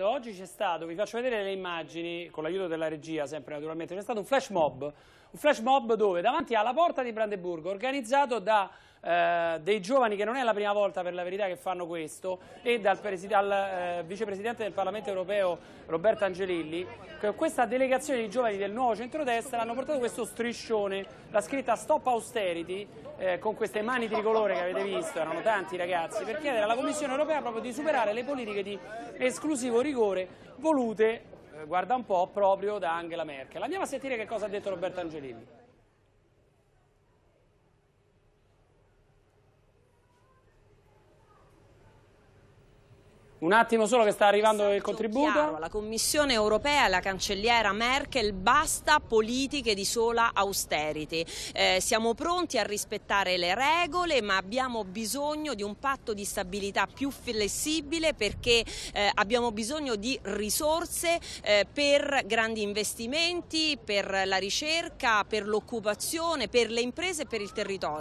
Oggi c'è stato, vi faccio vedere le immagini, con l'aiuto della regia sempre naturalmente, c'è stato un flash mob, un flash mob dove davanti alla porta di Brandeburgo, organizzato da eh, dei giovani, che non è la prima volta per la verità che fanno questo, e dal al, eh, vicepresidente del Parlamento europeo Roberto Angelilli, che questa delegazione di giovani del nuovo centrodestra hanno portato questo striscione, la scritta Stop Austerity, eh, con queste mani tricolore che avete visto, erano tanti ragazzi, per chiedere alla Commissione europea proprio di superare le politiche di esclusivo rigore volute eh, guarda un po', proprio da Angela Merkel. Andiamo a sentire che cosa ha detto Roberto Angelilli. Un attimo solo che sta arrivando il contributo. Chiaro, la Commissione europea e la cancelliera Merkel basta politiche di sola austerity. Eh, siamo pronti a rispettare le regole ma abbiamo bisogno di un patto di stabilità più flessibile perché eh, abbiamo bisogno di risorse eh, per grandi investimenti, per la ricerca, per l'occupazione, per le imprese e per il territorio.